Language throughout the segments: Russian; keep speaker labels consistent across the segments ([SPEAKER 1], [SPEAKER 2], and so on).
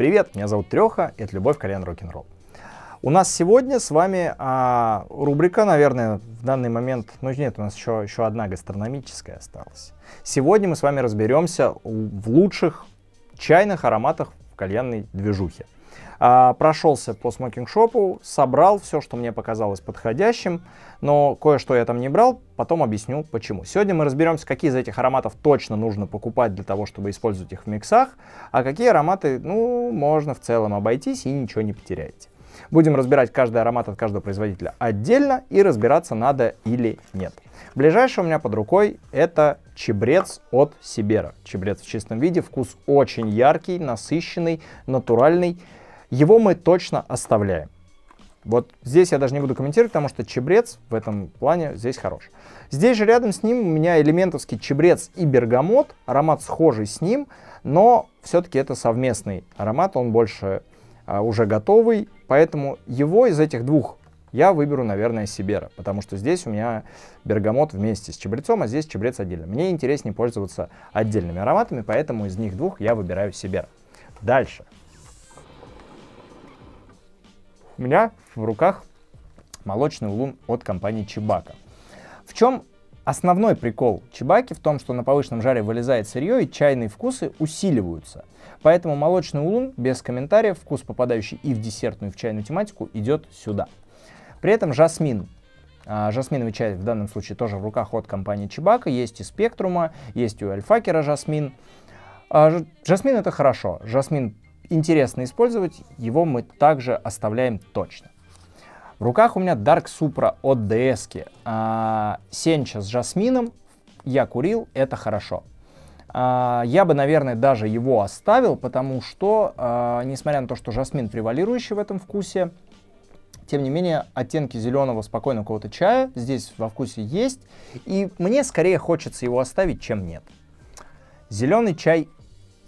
[SPEAKER 1] Привет, меня зовут Треха, это «Любовь, кальян, рок-н-ролл». У нас сегодня с вами а, рубрика, наверное, в данный момент, ну нет, у нас еще, еще одна гастрономическая осталась. Сегодня мы с вами разберемся в лучших чайных ароматах в кальянной движухе. А, прошелся по смокинг-шопу, собрал все, что мне показалось подходящим, но кое-что я там не брал, потом объясню почему. Сегодня мы разберемся, какие из этих ароматов точно нужно покупать для того, чтобы использовать их в миксах, а какие ароматы, ну, можно в целом обойтись и ничего не потеряете. Будем разбирать каждый аромат от каждого производителя отдельно и разбираться надо или нет. Ближайший у меня под рукой это чебрец от Сибера. Чебрец в чистом виде, вкус очень яркий, насыщенный, натуральный. Его мы точно оставляем. Вот здесь я даже не буду комментировать, потому что чебрец в этом плане здесь хорош. Здесь же рядом с ним у меня элементовский чебрец и бергамот. Аромат схожий с ним, но все-таки это совместный аромат. Он больше а, уже готовый, поэтому его из этих двух я выберу, наверное, Сибера, потому что здесь у меня бергамот вместе с чебрецом, а здесь чебрец отдельно. Мне интереснее пользоваться отдельными ароматами, поэтому из них двух я выбираю Сибера. Дальше. у меня в руках молочный улун от компании Чебака. В чем основной прикол Чебаки? В том, что на повышенном жаре вылезает сырье и чайные вкусы усиливаются. Поэтому молочный улун, без комментариев, вкус, попадающий и в десертную, и в чайную тематику, идет сюда. При этом жасмин а, Жасминовый чай в данном случае тоже в руках от компании Чебака. Есть и Спектрума, есть и у Альфакера жасмин. А, жасмин это хорошо. Жасмин интересно использовать, его мы также оставляем точно. В руках у меня Dark Supra от DS. А, сенча с жасмином. Я курил, это хорошо. А, я бы, наверное, даже его оставил, потому что, а, несмотря на то, что жасмин превалирующий в этом вкусе, тем не менее, оттенки зеленого спокойного какого-то чая здесь во вкусе есть. И мне скорее хочется его оставить, чем нет. Зеленый чай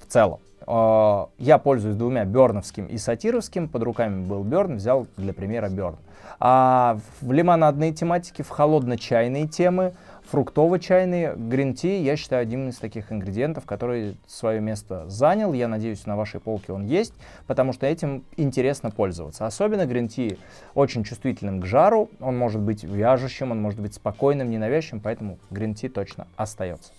[SPEAKER 1] в целом. А, я пользуюсь двумя, Берновским и Сатировским, под руками был Берн, взял для примера Берн. А в лимонадной тематике, в холодно-чайные темы, фруктово-чайные, грин-ти, я считаю, одним из таких ингредиентов, который свое место занял. Я надеюсь, на вашей полке он есть, потому что этим интересно пользоваться. Особенно грин-ти очень чувствительным к жару, он может быть вяжущим, он может быть спокойным, ненавязчивым, поэтому грин-ти точно остается.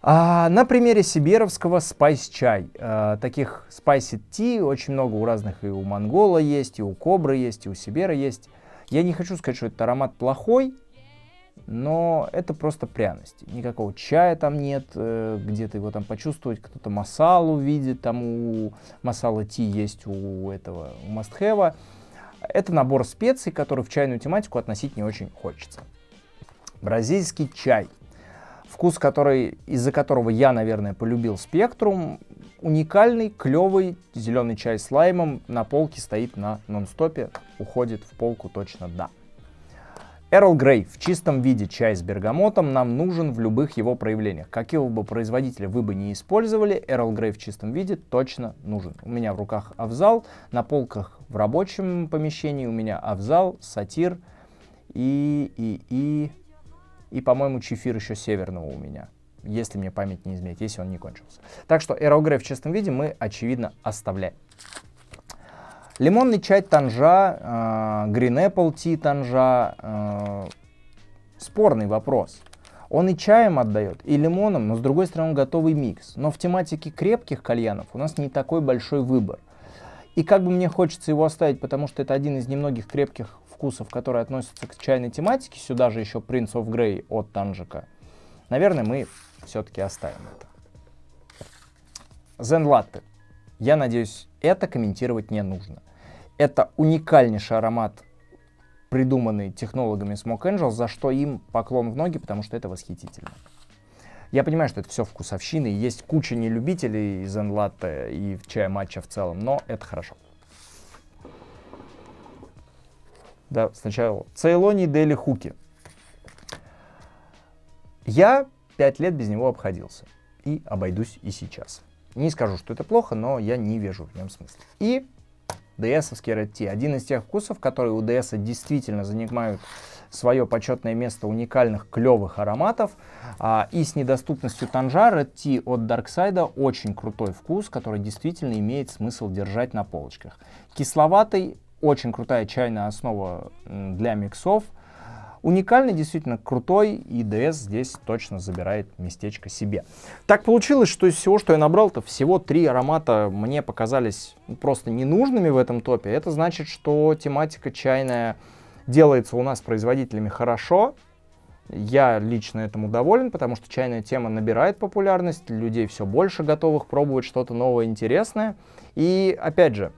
[SPEAKER 1] А, на примере сибировского спайс-чай. А, таких спайси-ти очень много у разных. И у Монгола есть, и у Кобры есть, и у Сибера есть. Я не хочу сказать, что этот аромат плохой, но это просто пряности. Никакого чая там нет, э, где-то его там почувствовать. Кто-то масалу видит, там у масала ти есть у этого, у мастхева Это набор специй, который в чайную тематику относить не очень хочется. Бразильский чай вкус который, из-за которого я, наверное, полюбил Спектрум. Уникальный, клевый зеленый чай с лаймом на полке стоит на нон-стопе, уходит в полку точно да. Эрл Грей в чистом виде чай с бергамотом нам нужен в любых его проявлениях. Какие бы производителя вы бы не использовали, Эрл Грей в чистом виде точно нужен. У меня в руках Авзал, на полках в рабочем помещении у меня Авзал, Сатир и, и, и и, по-моему, чефир еще северного у меня если мне память не изменит, если он не кончился. Так что эрогрей в чистом виде мы, очевидно, оставляем. Лимонный чай танжа, э, green apple tea танжа. Э, спорный вопрос. Он и чаем отдает, и лимоном, но с другой стороны он готовый микс. Но в тематике крепких кальянов у нас не такой большой выбор. И как бы мне хочется его оставить, потому что это один из немногих крепких вкусов, которые относятся к чайной тематике, сюда же еще Prince of Grey от Танжика, наверное, мы все-таки оставим это. Zen Latte. Я надеюсь, это комментировать не нужно. Это уникальнейший аромат, придуманный технологами Smoke Angels, за что им поклон в ноги, потому что это восхитительно. Я понимаю, что это все вкусовщины, есть куча нелюбителей Zen Latte и чая матча в целом, но это хорошо. да, сначала Цейлони и Дели Хуки. Я пять лет без него обходился и обойдусь и сейчас. Не скажу, что это плохо, но я не вижу в нем смысла. И DS-овский Red Tea. Один из тех вкусов, которые у DS действительно занимают свое почетное место уникальных клевых ароматов. А, и с недоступностью танжа Red Tea от Darkside очень крутой вкус, который действительно имеет смысл держать на полочках. Кисловатый, очень крутая чайная основа для миксов. Уникальный, действительно крутой, и DS здесь точно забирает местечко себе. Так получилось, что из всего, что я набрал, то всего три аромата мне показались ну, просто ненужными в этом топе. Это значит, что тематика чайная делается у нас производителями хорошо. Я лично этому доволен, потому что чайная тема набирает популярность, людей все больше готовых пробовать что-то новое, интересное. И опять же,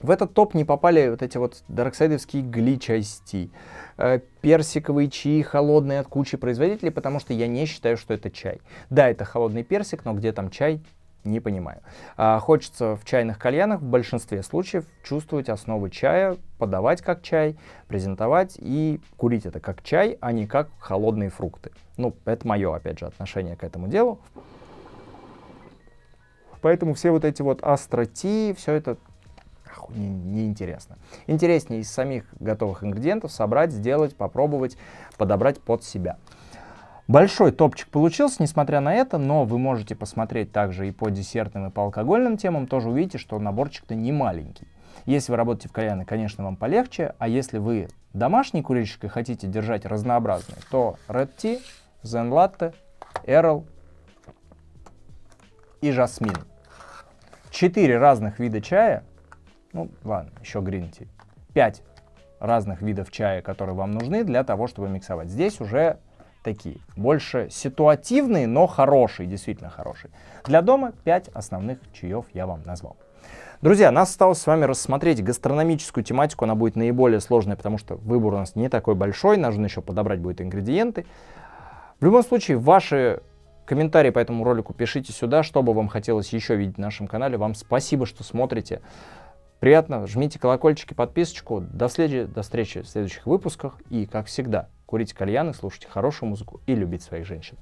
[SPEAKER 1] в этот топ не попали вот эти вот дарксайдовские гличасти, э, персиковые чай, холодные от кучи производителей, потому что я не считаю, что это чай. Да, это холодный персик, но где там чай, не понимаю. А, хочется в чайных кальянах в большинстве случаев чувствовать основы чая, подавать как чай, презентовать и курить это как чай, а не как холодные фрукты. Ну, это мое, опять же, отношение к этому делу. Поэтому все вот эти вот астроти, все это нахуй, неинтересно. Не Интереснее из самих готовых ингредиентов собрать, сделать, попробовать, подобрать под себя. Большой топчик получился, несмотря на это, но вы можете посмотреть также и по десертным, и по алкогольным темам, тоже увидите, что наборчик-то не маленький. Если вы работаете в кальяне, конечно, вам полегче, а если вы домашний курильщик и хотите держать разнообразные, то Red Tea, Zen Latte, Errol и Жасмин. Четыре разных вида чая ну ладно, еще гринти. 5 разных видов чая, которые вам нужны для того, чтобы миксовать. Здесь уже такие, больше ситуативные, но хорошие, действительно хорошие. Для дома 5 основных чаев я вам назвал. Друзья, нас осталось с вами рассмотреть гастрономическую тематику, она будет наиболее сложная, потому что выбор у нас не такой большой, нужно еще подобрать будет ингредиенты. В любом случае, ваши комментарии по этому ролику пишите сюда, что бы вам хотелось еще видеть на нашем канале. Вам спасибо, что смотрите. Приятно, жмите колокольчики, подписочку. До, след... до встречи в следующих выпусках. И, как всегда, курите кальяны, слушайте хорошую музыку и любить своих женщин.